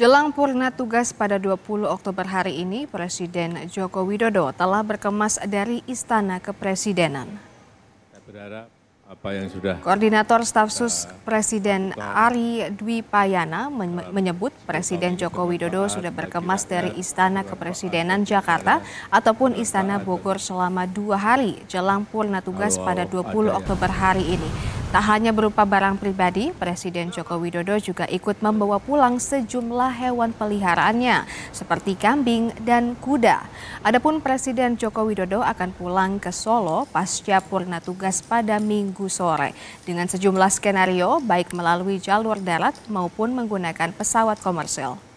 Jelang purna tugas pada 20 Oktober hari ini, Presiden Joko Widodo telah berkemas dari Istana Kepresidenan. Saya berharap apa yang sudah Koordinator Staf Sus Presiden Ari Dwi Payana menyebut Presiden Joko Widodo sudah berkemas dari Istana Kepresidenan Jakarta ataupun Istana Bogor selama dua hari jelang purna tugas pada 20 ya. Oktober hari ini. Tak hanya berupa barang pribadi, Presiden Joko Widodo juga ikut membawa pulang sejumlah hewan peliharaannya seperti kambing dan kuda. Adapun Presiden Joko Widodo akan pulang ke Solo pasca purna tugas pada minggu sore dengan sejumlah skenario baik melalui jalur darat maupun menggunakan pesawat komersil.